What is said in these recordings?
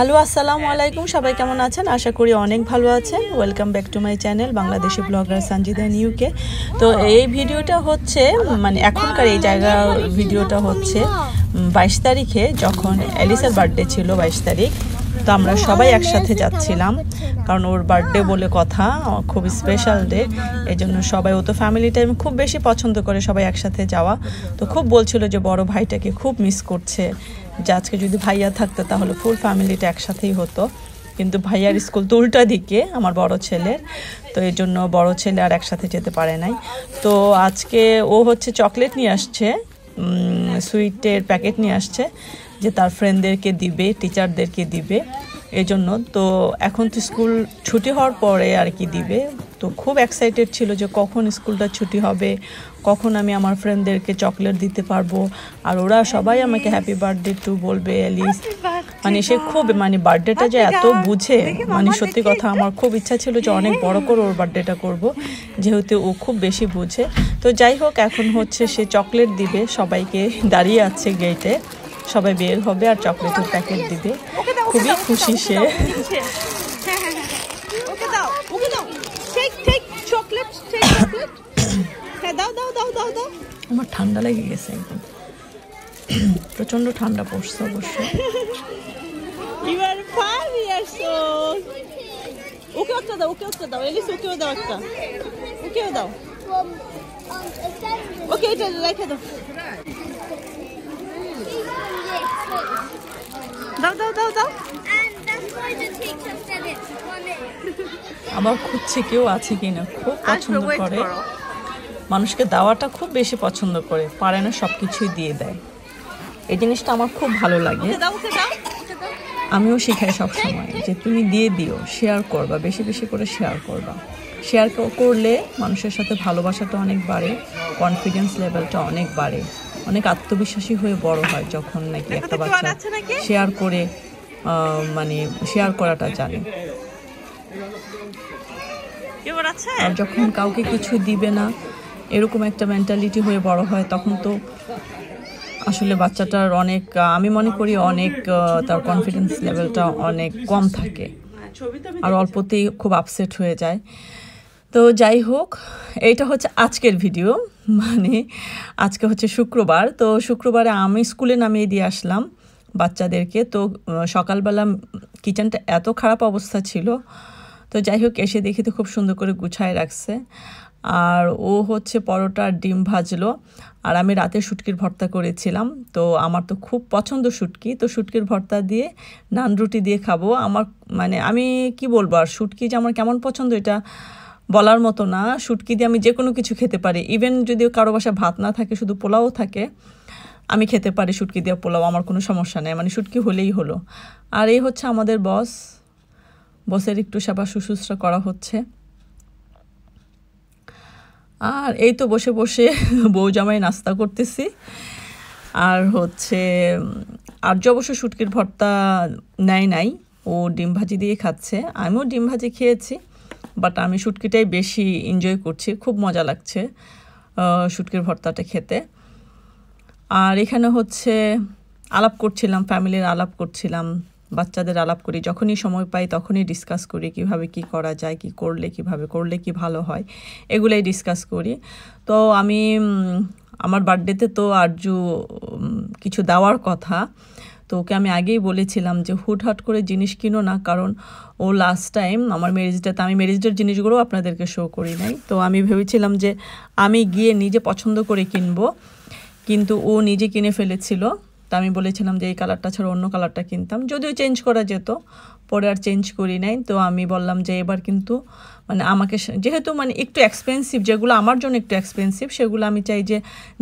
Hello আসসালামু আলাইকুম সবাই কেমন আছেন আশা করি অনেক ভালো আছেন welcome back to my channel Bangladeshi blogger Sanjida নিউকে তো এই ভিডিওটা হচ্ছে মানে এখনকার এই জায়গা ভিডিওটা হচ্ছে বাইশ তারিখে যখন অ্যালিসের বার্থডে ছিল বাইশ তারিখ তো আমরা সবাই একসাথে যাচ্ছিলাম কারণ ওর বার্থডে বলে কথা খুব স্পেশাল ডে এই জন্য সবাই ও তো ফ্যামিলি টাইম খুব বেশি পছন্দ করে সবাই একসাথে যাওয়া তো খুব বলছিল যে বড় ভাইটাকে খুব মিস করছে যে আজকে যদি ভাইয়া থাকতো তাহলে ফুল ফ্যামিলিটা একসাথেই হতো কিন্তু ভাইয়ার স্কুল তো উল্টা দিকে আমার বড় ছেলের তো এই জন্য বড় ছেলে আর একসাথে যেতে পারে নাই তো আজকে ও হচ্ছে চকলেট নিয়ে আসছে সুইটের প্যাকেট নিয়ে আসছে যে তার ফ্রেন্ডদেরকে দিবে টিচারদেরকে দিবে এজন্য তো এখন তো স্কুল ছুটি হওয়ার পরে আর কি দিবে তো খুব এক্সাইটেড ছিল যে কখন স্কুলটা ছুটি হবে কখন আমি আমার ফ্রেন্ডদেরকে চকলেট দিতে পারবো আর ওরা সবাই আমাকে হ্যাপি বার্থডে টু বলবে অ্যালিস মানে সে খুব মানে বার্থডেটা যে এত বুঝে মানে সত্যি কথা আমার খুব ইচ্ছা ছিল যে অনেক বড় করে ওর বার্থডেটা করব যেহেতু ও খুব বেশি বুঝে তো যাই হোক এখন হচ্ছে সে চকলেট দিবে সবাইকে দাঁড়িয়ে আছে গেটে সবাই বের হবে আর চকলেটের প্যাকেট দিবে খুবই খুশি সে আমার ঠান্ডা লেগে গেছে একদম প্রচন্ড ঠান্ডা পড়ছে অবশ্য ওকে একটা দাও ওকে একটা দাও এলিস ওকেও দাও একটা ওকেও দাও Okay, এটা রেখে দাও দাও দাও দাও দাও আমার খুঁজছে কেউ আছে কিনা খুব পছন্দ করে মানুষকে দেওয়াটা খুব বেশি পছন্দ করে পারে না সবকিছুই দিয়ে দেয় এই জিনিসটা আমার খুব ভালো লাগে আমিও শিখাই সবসময় যে তুমি দিয়ে দিও শেয়ার করবা বেশি বেশি করে শেয়ার করবা শেয়ার করলে মানুষের সাথে ভালোবাসাটা অনেক বাড়ে কনফিডেন্স লেভেলটা অনেক বাড়ে অনেক আত্মবিশ্বাসী হয়ে বড় হয় যখন নাকি একটা বাচ্চা শেয়ার করে মানে শেয়ার করাটা জানে আর যখন কাউকে কিছু দিবে না এরকম একটা মেন্টালিটি হয়ে বড় হয় তখন তো আসলে বাচ্চাটার অনেক আমি মনে করি অনেক তার কনফিডেন্স লেভেলটা অনেক কম থাকে হ্যাঁ, আর অল্পতেই খুব আপসেট হয়ে যায় তো যাই হোক এইটা হচ্ছে আজকের ভিডিও মানে আজকে হচ্ছে শুক্রবার তো শুক্রবারে আমি স্কুলে নামিয়ে দিয়ে আসলাম বাচ্চাদেরকে তো সকালবেলা কিচেনটা এত খারাপ অবস্থা ছিল তো যাই হোক এসে দেখি তো খুব সুন্দর করে গুছায় রাখছে আর ও হচ্ছে পরোটা ডিম ভাজলো আর আমি রাতে শুটকির ভর্তা করেছিলাম তো আমার তো খুব পছন্দ শুটকি তো শুটকির ভর্তা দিয়ে নান রুটি দিয়ে খাবো আমার মানে আমি কি বলবো আর শুটকি যে আমার কেমন পছন্দ এটা বলার মতো না শুটকি দিয়ে আমি যে কোনো কিছু খেতে পারি ইভেন যদি কারো বাসায় ভাত না থাকে শুধু পোলাও থাকে আমি খেতে পারি শুটকি দিয়ে পোলাও আমার কোনো সমস্যা নেই মানে শুটকি হলেই হলো আর এই হচ্ছে আমাদের বস বসের একটু সেবা শুশ্রূষা করা হচ্ছে আর এই তো বসে বসে বউ জামাই নাস্তা করতেছি আর হচ্ছে আর অবশ্য শুটকির ভর্তা নেয় নাই ও ডিম ভাজি দিয়ে খাচ্ছে আমিও ডিম ভাজি খেয়েছি বাট আমি শুটকিটাই বেশি এনজয় করছি খুব মজা লাগছে শুটকির ভর্তাটা খেতে আর এখানে হচ্ছে আলাপ করছিলাম ফ্যামিলির আলাপ করছিলাম বাচ্চাদের আলাপ করি যখনই সময় পাই তখনই ডিসকাস করি কিভাবে কি করা যায় কি করলে কিভাবে করলে কি ভালো হয় এগুলাই ডিসকাস করি তো আমি আমার বার্থডেতে তো আরজু কিছু দেওয়ার কথা তো ওকে আমি আগেই বলেছিলাম যে হুটহাট করে জিনিস কিনো না কারণ ও লাস্ট টাইম আমার ম্যারেজটাতে আমি ম্যারেজটার জিনিসগুলো আপনাদেরকে শো করি নাই তো আমি ভেবেছিলাম যে আমি গিয়ে নিজে পছন্দ করে কিনবো কিন্তু ও নিজে কিনে ফেলেছিল তো আমি বলেছিলাম যে এই কালারটা ছাড়া অন্য কালারটা কিনতাম যদিও চেঞ্জ করা যেত পরে আর চেঞ্জ করি নাই তো আমি বললাম যে এবার কিন্তু মানে আমাকে যেহেতু মানে একটু এক্সপেন্সিভ যেগুলো আমার জন্য একটু এক্সপেন্সিভ সেগুলো আমি চাই যে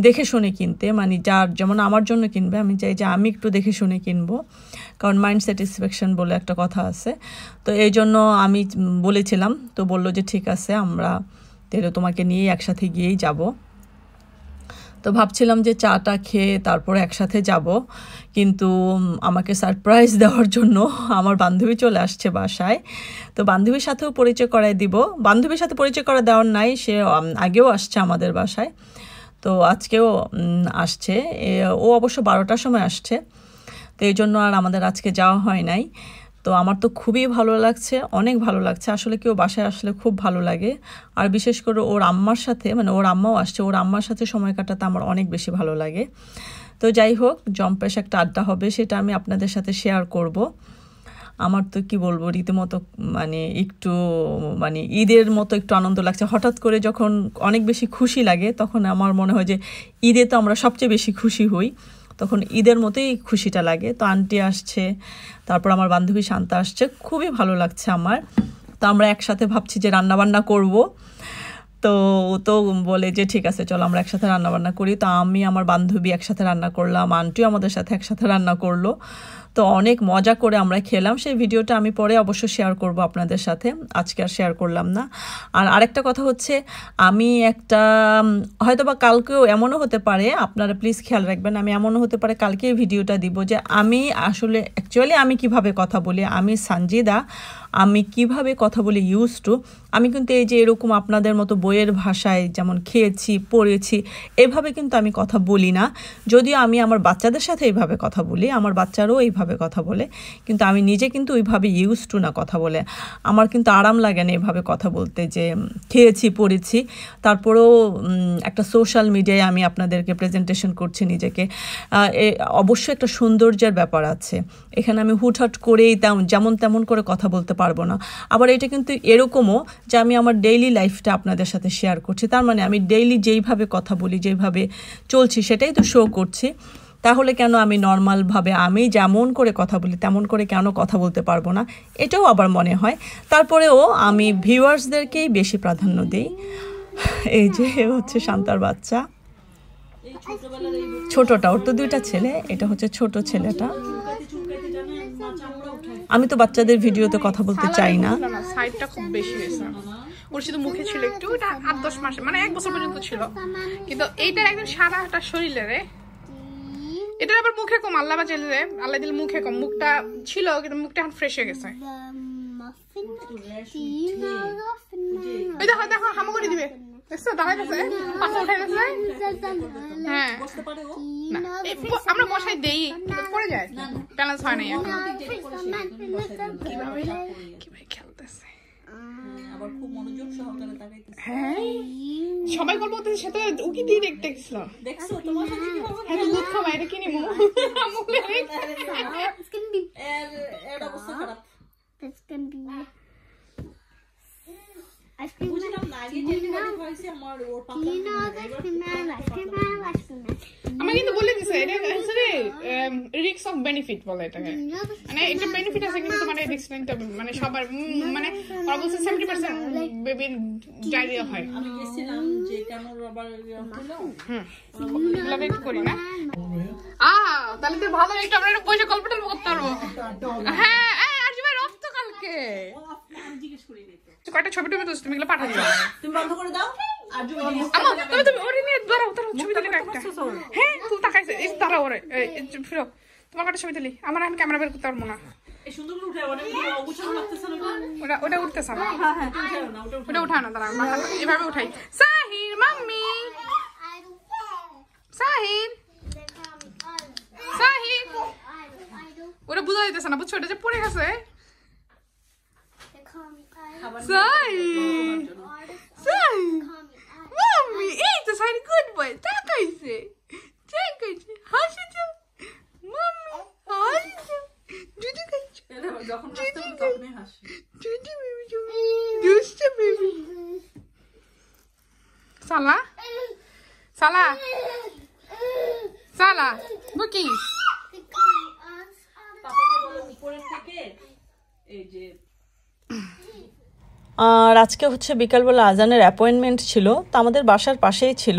দেখে শুনে কিনতে মানে যার যেমন আমার জন্য কিনবে আমি চাই যে আমি একটু দেখে শুনে কিনবো কারণ মাইন্ড স্যাটিসফ্যাকশান বলে একটা কথা আছে তো এই জন্য আমি বলেছিলাম তো বললো যে ঠিক আছে আমরা তেলে তোমাকে নিয়েই একসাথে গিয়েই যাবো তো ভাবছিলাম যে চাটা খেয়ে তারপর একসাথে যাব কিন্তু আমাকে সারপ্রাইজ দেওয়ার জন্য আমার বান্ধবী চলে আসছে বাসায় তো বান্ধবীর সাথেও পরিচয় করায় দিব বান্ধবীর সাথে পরিচয় করা দেওয়ার নাই সে আগেও আসছে আমাদের বাসায় তো আজকেও আসছে ও অবশ্য বারোটার সময় আসছে তো এই জন্য আর আমাদের আজকে যাওয়া হয় নাই তো আমার তো খুবই ভালো লাগছে অনেক ভালো লাগছে আসলে কেউ বাসায় আসলে খুব ভালো লাগে আর বিশেষ করে ওর আম্মার সাথে মানে ওর আম্মাও আসছে ওর আম্মার সাথে সময় কাটাতে আমার অনেক বেশি ভালো লাগে তো যাই হোক জম্পেশ একটা আড্ডা হবে সেটা আমি আপনাদের সাথে শেয়ার করব আমার তো কি বলবো রীতিমতো মানে একটু মানে ঈদের মতো একটু আনন্দ লাগছে হঠাৎ করে যখন অনেক বেশি খুশি লাগে তখন আমার মনে হয় যে ঈদে তো আমরা সবচেয়ে বেশি খুশি হই তখন ঈদের মতোই খুশিটা লাগে তো আন্টি আসছে তারপর আমার বান্ধবী শান্ত আসছে খুবই ভালো লাগছে আমার তো আমরা একসাথে ভাবছি যে রান্নাবান্না করব তো ও তো বলে যে ঠিক আছে চলো আমরা একসাথে রান্নাবান্না করি তো আমি আমার বান্ধবী একসাথে রান্না করলাম আন্টিও আমাদের সাথে একসাথে রান্না করলো তো অনেক মজা করে আমরা খেলাম সেই ভিডিওটা আমি পরে অবশ্য শেয়ার করব আপনাদের সাথে আজকে আর শেয়ার করলাম না আর আরেকটা কথা হচ্ছে আমি একটা হয়তো বা কালকেও এমনও হতে পারে আপনারা প্লিজ খেয়াল রাখবেন আমি এমনও হতে পারে কালকে ভিডিওটা দিব যে আমি আসলে অ্যাকচুয়ালি আমি কিভাবে কথা বলি আমি সানজিদা আমি কিভাবে কথা বলি ইউজ টু আমি কিন্তু এই যে এরকম আপনাদের মতো বইয়ের ভাষায় যেমন খেয়েছি পড়েছি এভাবে কিন্তু আমি কথা বলি না যদিও আমি আমার বাচ্চাদের সাথে এইভাবে কথা বলি আমার বাচ্চারও এইভাবে এভাবে কথা বলে কিন্তু আমি নিজে কিন্তু ওইভাবে ইউজ টু না কথা বলে আমার কিন্তু আরাম লাগে না এভাবে কথা বলতে যে খেয়েছি পড়েছি তারপরেও একটা সোশ্যাল মিডিয়ায় আমি আপনাদেরকে প্রেজেন্টেশন করছি নিজেকে অবশ্যই একটা সৌন্দর্যের ব্যাপার আছে এখানে আমি হুটহাট করেই তেমন যেমন তেমন করে কথা বলতে পারবো না আবার এটা কিন্তু এরকমও যে আমি আমার ডেইলি লাইফটা আপনাদের সাথে শেয়ার করছি তার মানে আমি ডেইলি যেইভাবে কথা বলি যেইভাবে চলছি সেটাই তো শো করছি তাহলে কেন আমি নর্মালভাবে আমি যেমন করে কথা বলি তেমন করে কেন কথা বলতে পারবো না এটাও আবার মনে হয় তারপরেও আমি ভিউয়ার্সদেরকেই বেশি প্রাধান্য দিই এই যে হচ্ছে শান্তার বাচ্চা ছোটটা ওর তো দুইটা ছেলে এটা হচ্ছে ছোট ছেলেটা আমি তো বাচ্চাদের ভিডিওতে কথা বলতে চাই না সাইডটা খুব বেশি হয়েছে ওর শুধু মুখে ছিল একটু আট দশ মাসে মানে এক বছর পর্যন্ত ছিল কিন্তু এইটার একদম সারাটা শরীরে এটার আবার মুখে কম আল্লাহ বাজে আল্লাহ দিল মুখে কম মুখটা ছিল কিন্তু মুখটা এখন ফ্রেশ হয়ে গেছে ওই দেখো করে দিবে দেখছো উঠে গেছে হ্যাঁ আমরা বসাই দেই পড়ে যায় ব্যালেন্স হয় না সবাই গল্প করতেছে সে তো উকি দিয়ে দেখতে গেছিলাম দেখছো তোমার সাথে কি বাবা হ্যাঁ, এটা কি নিমু হ্যাঁ। আমুলে রে এটা অবস্থা খারাপ কিন্তু বলে রিস্ক বেনিফিট um, বলে মানে এটা বেনিফিট আছে কিন্তু সেভেন্টি পার্সেন্ট বেবির হয় ইয়ে আ তাহলে তো ভালো একটা পয়সা গল্প করতে পারবো হ্যাঁ আর রক্ত কালকে জিজ্ঞেস করি নাই তো কয়টা ছবি তুমি এগুলো পাঠাই দিও আচ্ছা, তুমি বন্ধ করে দাও আর ওরে নিয়ে ছবি হ্যাঁ, ফিরো তোমার ছবি আমার এখন ক্যামেরা করতে পারবো ওটা ওটা উঠতেছে হ্যাঁ, হ্যাঁ, না ওটা দাঁড়া উঠাই ওটা যেতেছে না বুঝছো ওটা যে পড়ে গেছে Sai! Sai! Mami, eita, sai de good boy. তাকাইছে তাকাইছে হাসি যা মামি হাসি যা দিদি কাছে যখন হাসতে তখনই হাসি দিদি বেবি তুমি দুষ্ট বেবি সালা সালা সালা বুকি পাপাকে বলো উপরের থেকে এই যে আর আজকে হচ্ছে বিকালবেলা আজানের অ্যাপয়েন্টমেন্ট ছিল তো আমাদের বাসার পাশেই ছিল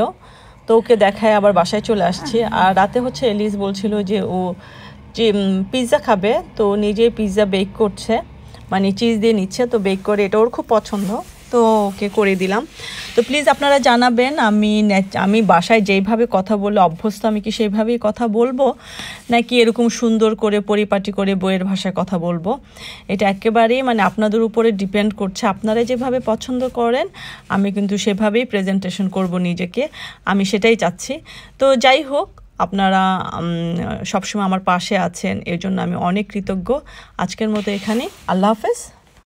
তো ওকে দেখায় আবার বাসায় চলে আসছি আর রাতে হচ্ছে এলিস বলছিল যে ও যে পিৎজা খাবে তো নিজে পিৎজা বেক করছে মানে চিজ দিয়ে নিচ্ছে তো বেক করে এটা ওর খুব পছন্দ তো ওকে করে দিলাম তো প্লিজ আপনারা জানাবেন আমি আমি বাসায় যেইভাবে কথা বলে অভ্যস্ত আমি কি সেইভাবেই কথা বলবো নাকি এরকম সুন্দর করে পরিপাটি করে বইয়ের ভাষায় কথা বলবো এটা একেবারেই মানে আপনাদের উপরে ডিপেন্ড করছে আপনারা যেভাবে পছন্দ করেন আমি কিন্তু সেভাবেই প্রেজেন্টেশন করব নিজেকে আমি সেটাই চাচ্ছি তো যাই হোক আপনারা সবসময় আমার পাশে আছেন এর জন্য আমি অনেক কৃতজ্ঞ আজকের মতো এখানে আল্লাহ হাফেজ